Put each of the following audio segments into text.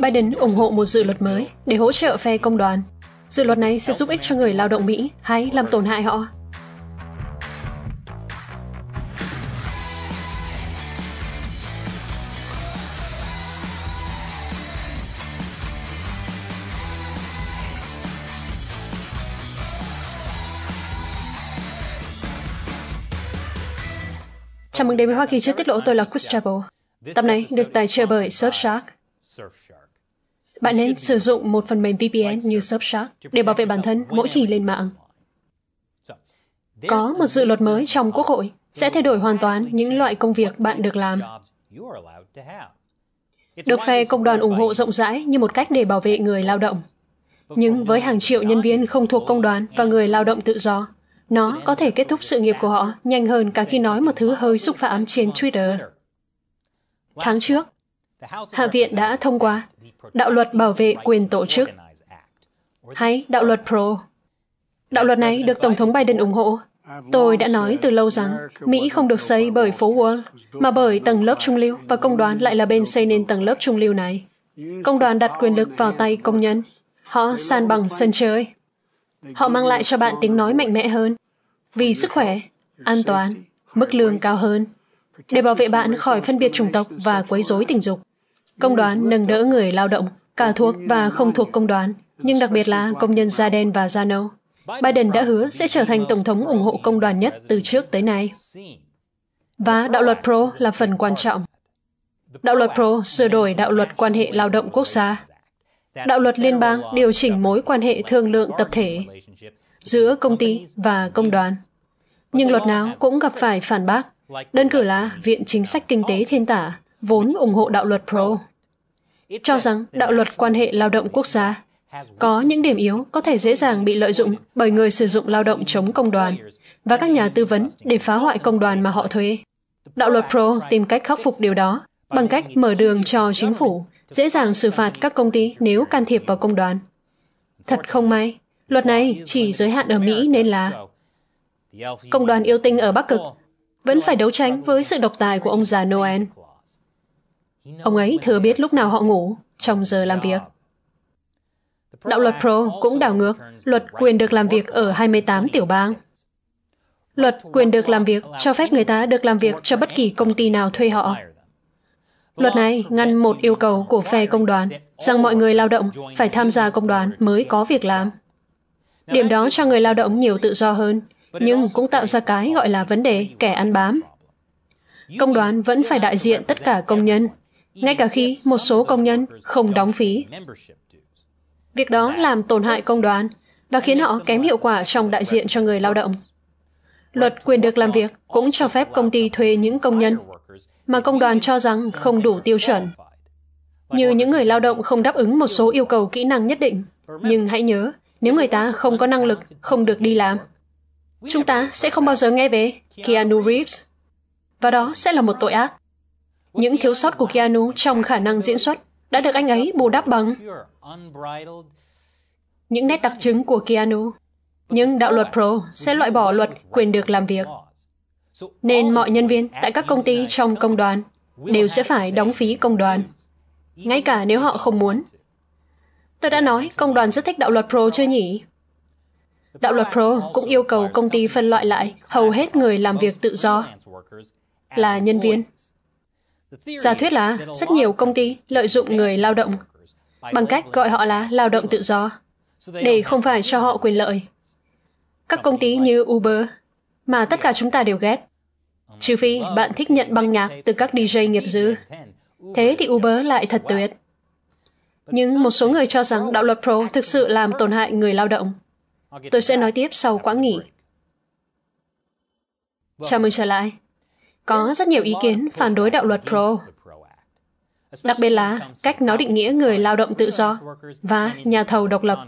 Biden ủng hộ một dự luật mới để hỗ trợ phe công đoàn. Dự luật này sẽ giúp ích cho người lao động Mỹ hay làm tổn hại họ. Chào mừng đến với Hoa Kỳ chưa tiết lộ tôi là Chris Chappell. Tập này được tài trợ bởi Surfshark. Bạn nên sử dụng một phần mềm VPN như Surfshark để bảo vệ bản thân mỗi khi lên mạng. Có một dự luật mới trong Quốc hội sẽ thay đổi hoàn toàn những loại công việc bạn được làm. Được phe công đoàn ủng hộ rộng rãi như một cách để bảo vệ người lao động. Nhưng với hàng triệu nhân viên không thuộc công đoàn và người lao động tự do, nó có thể kết thúc sự nghiệp của họ nhanh hơn cả khi nói một thứ hơi xúc phạm trên Twitter. Tháng trước, Hạ viện đã thông qua đạo luật bảo vệ quyền tổ chức hay đạo luật PRO. Đạo luật này được Tổng thống Biden ủng hộ. Tôi đã nói từ lâu rằng Mỹ không được xây bởi phố Wall, mà bởi tầng lớp trung lưu và công đoàn lại là bên xây nên tầng lớp trung lưu này. Công đoàn đặt quyền lực vào tay công nhân. Họ san bằng sân chơi. Họ mang lại cho bạn tiếng nói mạnh mẽ hơn, vì sức khỏe, an toàn, mức lương cao hơn, để bảo vệ bạn khỏi phân biệt chủng tộc và quấy rối tình dục. Công đoàn nâng đỡ người lao động, cả thuộc và không thuộc công đoàn, nhưng đặc biệt là công nhân da đen và da nâu. Biden đã hứa sẽ trở thành tổng thống ủng hộ công đoàn nhất từ trước tới nay. Và đạo luật PRO là phần quan trọng. Đạo luật PRO sửa đổi đạo luật quan hệ lao động quốc gia. Đạo luật liên bang điều chỉnh mối quan hệ thương lượng tập thể giữa công ty và công đoàn. Nhưng luật nào cũng gặp phải phản bác, đơn cử là Viện Chính sách Kinh tế Thiên tả vốn ủng hộ đạo luật Pro, cho rằng đạo luật quan hệ lao động quốc gia có những điểm yếu có thể dễ dàng bị lợi dụng bởi người sử dụng lao động chống công đoàn và các nhà tư vấn để phá hoại công đoàn mà họ thuê. Đạo luật Pro tìm cách khắc phục điều đó bằng cách mở đường cho chính phủ dễ dàng xử phạt các công ty nếu can thiệp vào công đoàn. Thật không may, luật này chỉ giới hạn ở Mỹ nên là công đoàn yêu tinh ở Bắc Cực vẫn phải đấu tranh với sự độc tài của ông già Noel. Ông ấy thừa biết lúc nào họ ngủ trong giờ làm việc. Đạo luật Pro cũng đảo ngược luật quyền được làm việc ở 28 tiểu bang. Luật quyền được làm việc cho phép người ta được làm việc cho bất kỳ công ty nào thuê họ. Luật này ngăn một yêu cầu của phe công đoàn rằng mọi người lao động phải tham gia công đoàn mới có việc làm. Điểm đó cho người lao động nhiều tự do hơn, nhưng cũng tạo ra cái gọi là vấn đề kẻ ăn bám. Công đoàn vẫn phải đại diện tất cả công nhân, ngay cả khi một số công nhân không đóng phí. Việc đó làm tổn hại công đoàn và khiến họ kém hiệu quả trong đại diện cho người lao động. Luật quyền được làm việc cũng cho phép công ty thuê những công nhân mà công đoàn cho rằng không đủ tiêu chuẩn, như những người lao động không đáp ứng một số yêu cầu kỹ năng nhất định. Nhưng hãy nhớ, nếu người ta không có năng lực, không được đi làm, chúng ta sẽ không bao giờ nghe về Keanu Reeves. Và đó sẽ là một tội ác. Những thiếu sót của Keanu trong khả năng diễn xuất đã được anh ấy bù đắp bằng những nét đặc trưng của Keanu. Nhưng đạo luật Pro sẽ loại bỏ luật quyền được làm việc. Nên mọi nhân viên tại các công ty trong công đoàn đều sẽ phải đóng phí công đoàn, ngay cả nếu họ không muốn. Tôi đã nói công đoàn rất thích đạo luật Pro chưa nhỉ? Đạo luật Pro cũng yêu cầu công ty phân loại lại hầu hết người làm việc tự do là nhân viên Giả thuyết là rất nhiều công ty lợi dụng người lao động bằng cách gọi họ là lao động tự do để không phải cho họ quyền lợi. Các công ty như Uber mà tất cả chúng ta đều ghét. Trừ phi bạn thích nhận băng nhạc từ các DJ nghiệp dư. Thế thì Uber lại thật tuyệt. Nhưng một số người cho rằng đạo luật Pro thực sự làm tổn hại người lao động. Tôi sẽ nói tiếp sau quãng nghỉ. Chào mừng trở lại có rất nhiều ý kiến phản đối đạo luật Pro, đặc biệt là cách nó định nghĩa người lao động tự do và nhà thầu độc lập.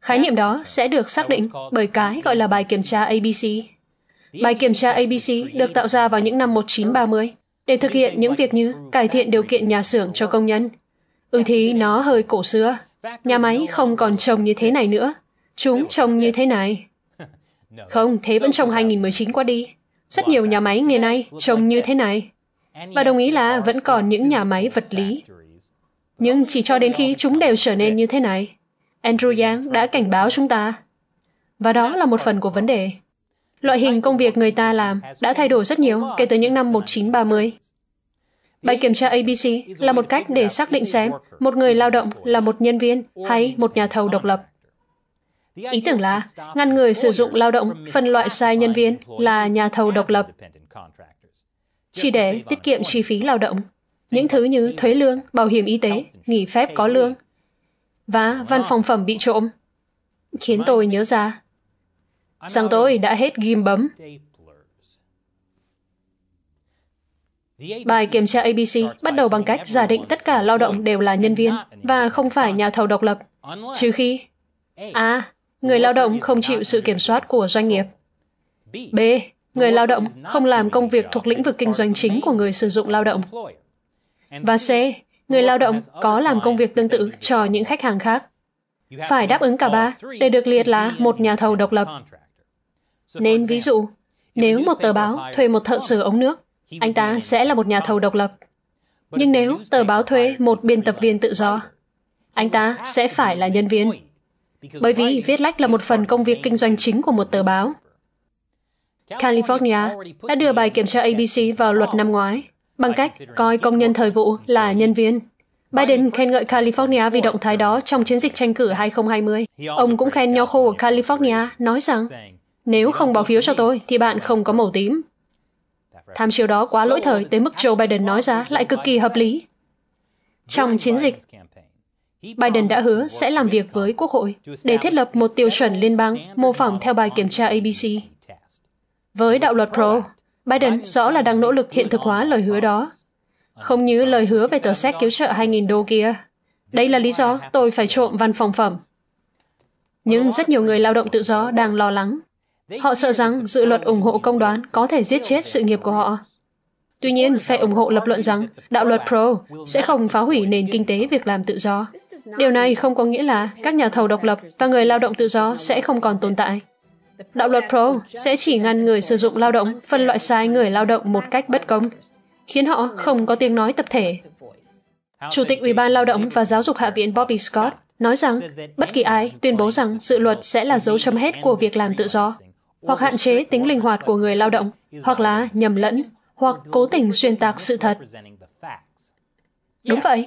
Khái niệm đó sẽ được xác định bởi cái gọi là bài kiểm tra ABC. Bài kiểm tra ABC được tạo ra vào những năm 1930 để thực hiện những việc như cải thiện điều kiện nhà xưởng cho công nhân. Ừ thì nó hơi cổ xưa. Nhà máy không còn trồng như thế này nữa. Chúng trồng như thế này. Không, thế vẫn trồng 2019 qua đi. Rất nhiều nhà máy ngày nay trông như thế này. Và đồng ý là vẫn còn những nhà máy vật lý. Nhưng chỉ cho đến khi chúng đều trở nên như thế này, Andrew Yang đã cảnh báo chúng ta. Và đó là một phần của vấn đề. Loại hình công việc người ta làm đã thay đổi rất nhiều kể từ những năm 1930. Bài kiểm tra ABC là một cách để xác định xem một người lao động là một nhân viên hay một nhà thầu độc lập. Ý tưởng là ngăn người sử dụng lao động phân loại sai nhân viên là nhà thầu độc lập, chỉ để tiết kiệm chi phí lao động, những thứ như thuế lương, bảo hiểm y tế, nghỉ phép có lương và văn phòng phẩm bị trộm, khiến tôi nhớ ra rằng tôi đã hết ghim bấm. Bài kiểm tra ABC bắt đầu bằng cách giả định tất cả lao động đều là nhân viên và không phải nhà thầu độc lập, trừ khi A Người lao động không chịu sự kiểm soát của doanh nghiệp. B. Người lao động không làm công việc thuộc lĩnh vực kinh doanh chính của người sử dụng lao động. Và C. Người lao động có làm công việc tương tự cho những khách hàng khác. Phải đáp ứng cả ba để được liệt là một nhà thầu độc lập. Nên ví dụ, nếu một tờ báo thuê một thợ sửa ống nước, anh ta sẽ là một nhà thầu độc lập. Nhưng nếu tờ báo thuê một biên tập viên tự do, anh ta sẽ phải là nhân viên bởi vì viết lách là một phần công việc kinh doanh chính của một tờ báo. California đã đưa bài kiểm tra ABC vào luật năm ngoái bằng cách coi công nhân thời vụ là nhân viên. Biden khen ngợi California vì động thái đó trong chiến dịch tranh cử 2020. Ông cũng khen nho khô của California, nói rằng, nếu không bỏ phiếu cho tôi thì bạn không có màu tím. Tham chiếu đó quá lỗi thời tới mức Joe Biden nói ra lại cực kỳ hợp lý. Trong chiến dịch, Biden đã hứa sẽ làm việc với Quốc hội để thiết lập một tiêu chuẩn liên bang mô phỏng theo bài kiểm tra ABC. Với đạo luật Pro, Biden rõ là đang nỗ lực hiện thực hóa lời hứa đó. Không như lời hứa về tờ xét cứu trợ 2.000 đô kia. Đây là lý do tôi phải trộm văn phòng phẩm. Nhưng rất nhiều người lao động tự do đang lo lắng. Họ sợ rằng dự luật ủng hộ công đoán có thể giết chết sự nghiệp của họ Tuy nhiên, phe ủng hộ lập luận rằng đạo luật Pro sẽ không phá hủy nền kinh tế việc làm tự do. Điều này không có nghĩa là các nhà thầu độc lập và người lao động tự do sẽ không còn tồn tại. Đạo luật Pro sẽ chỉ ngăn người sử dụng lao động phân loại sai người lao động một cách bất công, khiến họ không có tiếng nói tập thể. Chủ tịch Ủy ban Lao động và Giáo dục Hạ viện Bobby Scott nói rằng bất kỳ ai tuyên bố rằng dự luật sẽ là dấu chấm hết của việc làm tự do, hoặc hạn chế tính linh hoạt của người lao động, hoặc là nhầm lẫn hoặc cố tình xuyên tạc sự thật. Đúng vậy.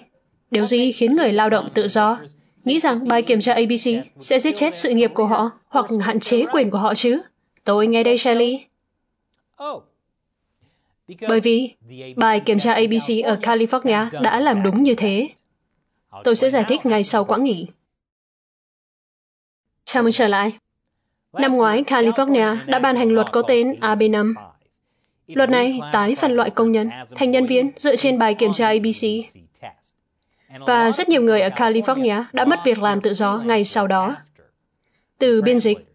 Điều gì khiến người lao động tự do nghĩ rằng bài kiểm tra ABC sẽ giết chết sự nghiệp của họ hoặc hạn chế quyền của họ chứ? Tôi nghe đây, Shelley. Bởi vì bài kiểm tra ABC ở California đã làm đúng như thế. Tôi sẽ giải thích ngay sau quãng nghỉ. Chào mừng trở lại. Năm ngoái, California đã ban hành luật có tên AB5 Luật này tái phân loại công nhân thành nhân viên dựa trên bài kiểm tra ABC. Và rất nhiều người ở California đã mất việc làm tự do ngay sau đó. Từ biên dịch,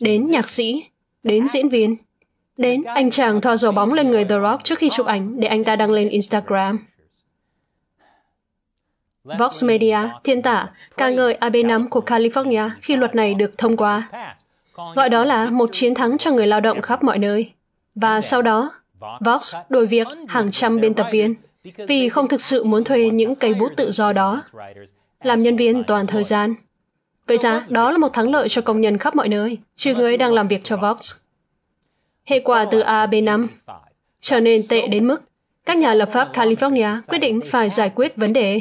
đến nhạc sĩ, đến diễn viên, đến anh chàng thoa dầu bóng lên người The Rock trước khi chụp ảnh để anh ta đăng lên Instagram. Vox Media thiên tả ca ngợi AB5 của California khi luật này được thông qua, gọi đó là một chiến thắng cho người lao động khắp mọi nơi. Và sau đó, Vox đổi việc hàng trăm biên tập viên vì không thực sự muốn thuê những cây bút tự do đó, làm nhân viên toàn thời gian. Vậy ra, đó là một thắng lợi cho công nhân khắp mọi nơi, trừ người đang làm việc cho Vox. Hệ quả từ AB B5 trở nên tệ đến mức các nhà lập pháp California quyết định phải giải quyết vấn đề.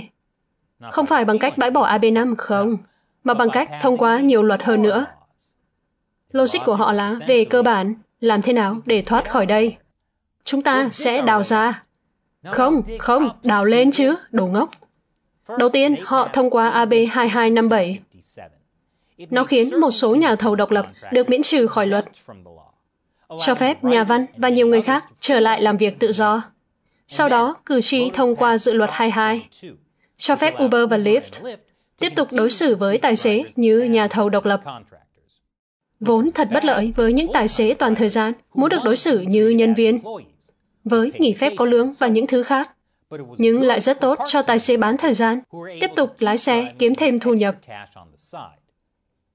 Không phải bằng cách bãi bỏ AB5, không, mà bằng cách thông qua nhiều luật hơn nữa. Logic của họ là, về cơ bản, làm thế nào để thoát khỏi đây? Chúng ta sẽ đào ra. Không, không, đào lên chứ, đồ ngốc. Đầu tiên, họ thông qua AB2257. Nó khiến một số nhà thầu độc lập được miễn trừ khỏi luật, cho phép nhà văn và nhiều người khác trở lại làm việc tự do. Sau đó, cử tri thông qua dự luật 22, cho phép Uber và Lyft tiếp tục đối xử với tài xế như nhà thầu độc lập vốn thật bất lợi với những tài xế toàn thời gian muốn được đối xử như nhân viên, với nghỉ phép có lương và những thứ khác, nhưng lại rất tốt cho tài xế bán thời gian, tiếp tục lái xe kiếm thêm thu nhập.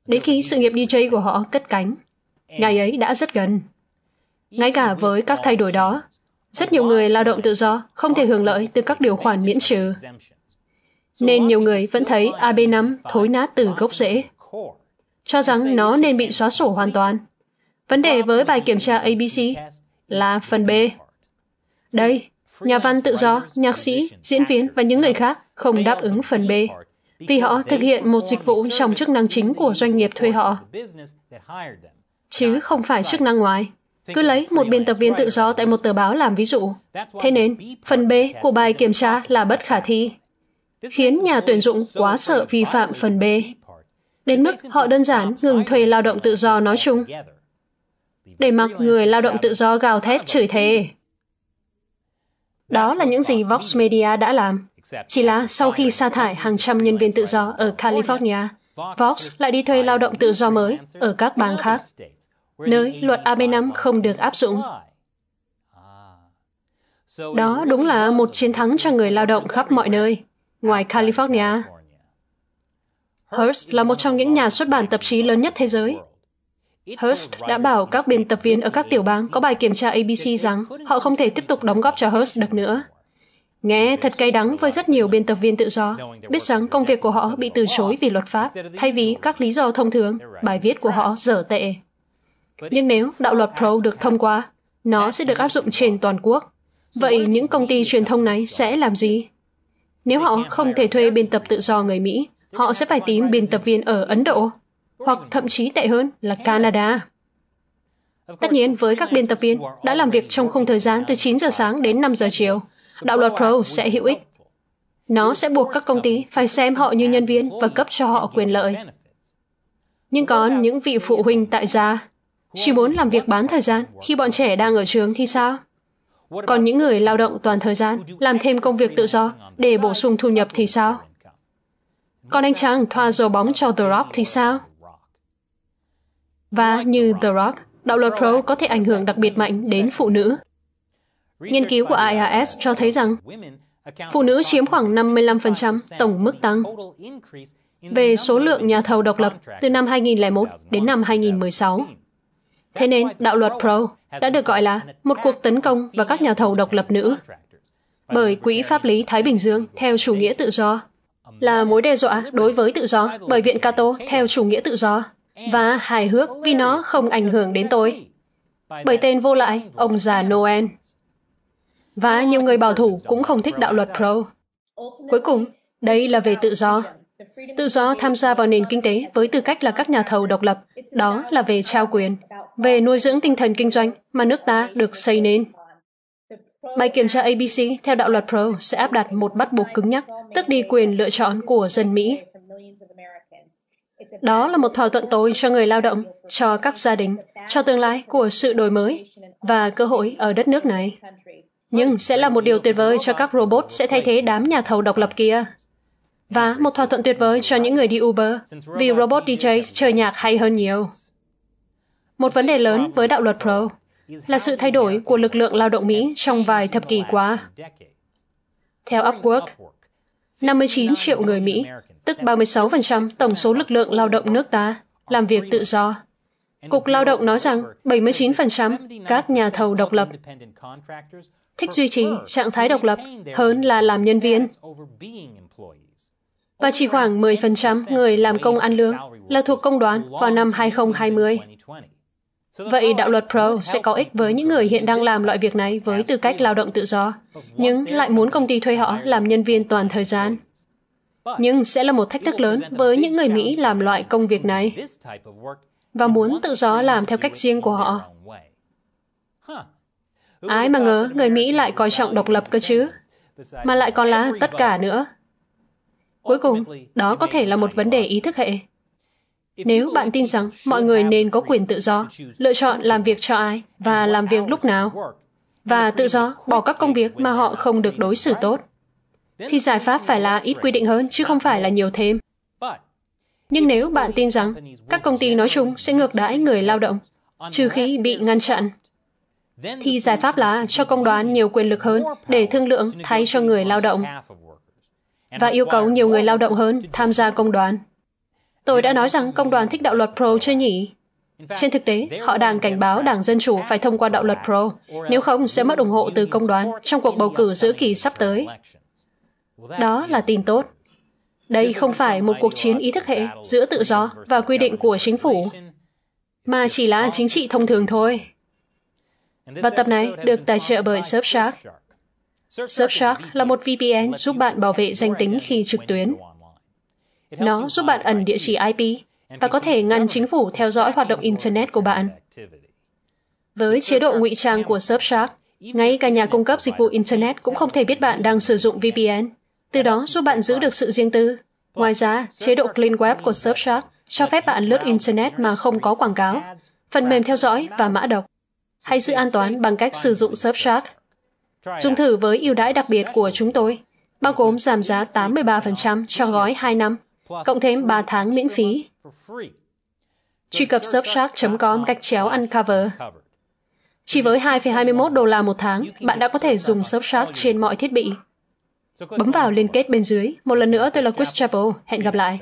Đến khi sự nghiệp DJ của họ cất cánh, ngày ấy đã rất gần. Ngay cả với các thay đổi đó, rất nhiều người lao động tự do không thể hưởng lợi từ các điều khoản miễn trừ. Nên nhiều người vẫn thấy AB5 thối nát từ gốc rễ cho rằng nó nên bị xóa sổ hoàn toàn. Vấn đề với bài kiểm tra ABC là phần B. Đây, nhà văn tự do, nhạc sĩ, diễn viên và những người khác không đáp ứng phần B vì họ thực hiện một dịch vụ trong chức năng chính của doanh nghiệp thuê họ, chứ không phải chức năng ngoài. Cứ lấy một biên tập viên tự do tại một tờ báo làm ví dụ. Thế nên, phần B của bài kiểm tra là bất khả thi, khiến nhà tuyển dụng quá sợ vi phạm phần B đến mức họ đơn giản ngừng thuê lao động tự do nói chung, để mặc người lao động tự do gào thét chửi thề. Đó là những gì Vox Media đã làm. Chỉ là sau khi sa thải hàng trăm nhân viên tự do ở California, Vox lại đi thuê lao động tự do mới ở các bang khác, nơi luật AB5 không được áp dụng. Đó đúng là một chiến thắng cho người lao động khắp mọi nơi, ngoài California. Hearst là một trong những nhà xuất bản tạp chí lớn nhất thế giới. Hearst đã bảo các biên tập viên ở các tiểu bang có bài kiểm tra ABC rằng họ không thể tiếp tục đóng góp cho Hearst được nữa. Nghe thật cay đắng với rất nhiều biên tập viên tự do, biết rằng công việc của họ bị từ chối vì luật pháp, thay vì các lý do thông thường, bài viết của họ dở tệ. Nhưng nếu đạo luật Pro được thông qua, nó sẽ được áp dụng trên toàn quốc. Vậy những công ty truyền thông này sẽ làm gì? Nếu họ không thể thuê biên tập tự do người Mỹ, họ sẽ phải tìm biên tập viên ở Ấn Độ, hoặc thậm chí tệ hơn là Canada. Tất nhiên, với các biên tập viên đã làm việc trong khung thời gian từ 9 giờ sáng đến 5 giờ chiều, đạo luật Pro sẽ hữu ích. Nó sẽ buộc các công ty phải xem họ như nhân viên và cấp cho họ quyền lợi. Nhưng có những vị phụ huynh tại gia chỉ muốn làm việc bán thời gian khi bọn trẻ đang ở trường thì sao? Còn những người lao động toàn thời gian làm thêm công việc tự do để bổ sung thu nhập thì sao? Còn anh chàng thoa dầu bóng cho The Rock thì sao? Và như The Rock, đạo luật Pro có thể ảnh hưởng đặc biệt mạnh đến phụ nữ. Nghiên cứu của IRS cho thấy rằng phụ nữ chiếm khoảng 55% tổng mức tăng về số lượng nhà thầu độc lập từ năm 2001 đến năm 2016. Thế nên, đạo luật Pro đã được gọi là một cuộc tấn công vào các nhà thầu độc lập nữ bởi Quỹ Pháp lý Thái Bình Dương theo chủ nghĩa tự do là mối đe dọa đối với tự do bởi Viện Cato theo chủ nghĩa tự do và hài hước vì nó không ảnh hưởng đến tôi. Bởi tên vô lại, ông già Noel. Và nhiều người bảo thủ cũng không thích đạo luật Pro. Cuối cùng, đây là về tự do. Tự do tham gia vào nền kinh tế với tư cách là các nhà thầu độc lập, đó là về trao quyền, về nuôi dưỡng tinh thần kinh doanh mà nước ta được xây nên. Bài kiểm tra ABC theo đạo luật Pro sẽ áp đặt một bắt buộc cứng nhắc tức đi quyền lựa chọn của dân Mỹ. Đó là một thỏa thuận tối cho người lao động, cho các gia đình, cho tương lai của sự đổi mới và cơ hội ở đất nước này. Nhưng sẽ là một điều tuyệt vời cho các robot sẽ thay thế đám nhà thầu độc lập kia. Và một thỏa thuận tuyệt vời cho những người đi Uber, vì robot DJ chơi nhạc hay hơn nhiều. Một vấn đề lớn với đạo luật Pro là sự thay đổi của lực lượng lao động Mỹ trong vài thập kỷ qua. Theo Upwork, 59 triệu người Mỹ, tức 36% tổng số lực lượng lao động nước ta, làm việc tự do. Cục Lao động nói rằng 79% các nhà thầu độc lập thích duy trì trạng thái độc lập hơn là làm nhân viên. Và chỉ khoảng 10% người làm công ăn lương là thuộc công đoàn vào năm 2020. Vậy đạo luật Pro sẽ có ích với những người hiện đang làm loại việc này với tư cách lao động tự do, nhưng lại muốn công ty thuê họ làm nhân viên toàn thời gian. Nhưng sẽ là một thách thức lớn với những người Mỹ làm loại công việc này và muốn tự do làm theo cách riêng của họ. Ai mà ngờ người Mỹ lại coi trọng độc lập cơ chứ, mà lại còn là tất cả nữa. Cuối cùng, đó có thể là một vấn đề ý thức hệ nếu bạn tin rằng mọi người nên có quyền tự do lựa chọn làm việc cho ai và làm việc lúc nào và tự do bỏ các công việc mà họ không được đối xử tốt thì giải pháp phải là ít quy định hơn chứ không phải là nhiều thêm nhưng nếu bạn tin rằng các công ty nói chung sẽ ngược đãi người lao động trừ khi bị ngăn chặn thì giải pháp là cho công đoàn nhiều quyền lực hơn để thương lượng thay cho người lao động và yêu cầu nhiều người lao động hơn tham gia công đoàn Tôi đã nói rằng công đoàn thích đạo luật Pro chưa nhỉ? Trên thực tế, họ đang cảnh báo Đảng Dân Chủ phải thông qua đạo luật Pro, nếu không sẽ mất ủng hộ từ công đoàn trong cuộc bầu cử giữa kỳ sắp tới. Đó là tin tốt. Đây không phải một cuộc chiến ý thức hệ giữa tự do và quy định của chính phủ, mà chỉ là chính trị thông thường thôi. Và tập này được tài trợ bởi Surfshark. Surfshark là một VPN giúp bạn bảo vệ danh tính khi trực tuyến. Nó giúp bạn ẩn địa chỉ IP và có thể ngăn chính phủ theo dõi hoạt động Internet của bạn. Với chế độ ngụy trang của Surfshark, ngay cả nhà cung cấp dịch vụ Internet cũng không thể biết bạn đang sử dụng VPN. Từ đó giúp bạn giữ được sự riêng tư. Ngoài ra, chế độ Clean Web của Surfshark cho phép bạn lướt Internet mà không có quảng cáo, phần mềm theo dõi và mã độc. Hãy giữ an toàn bằng cách sử dụng Surfshark. Dùng thử với ưu đãi đặc biệt của chúng tôi, bao gồm giảm giá 83% cho gói 2 năm cộng thêm 3 tháng miễn phí. Truy cập surfshark.com gạch chéo uncover. Chỉ với 2,21 đô la một tháng, bạn đã có thể dùng Surfshark trên mọi thiết bị. Bấm vào liên kết bên dưới. Một lần nữa, tôi là Chris Chappell. Hẹn gặp lại.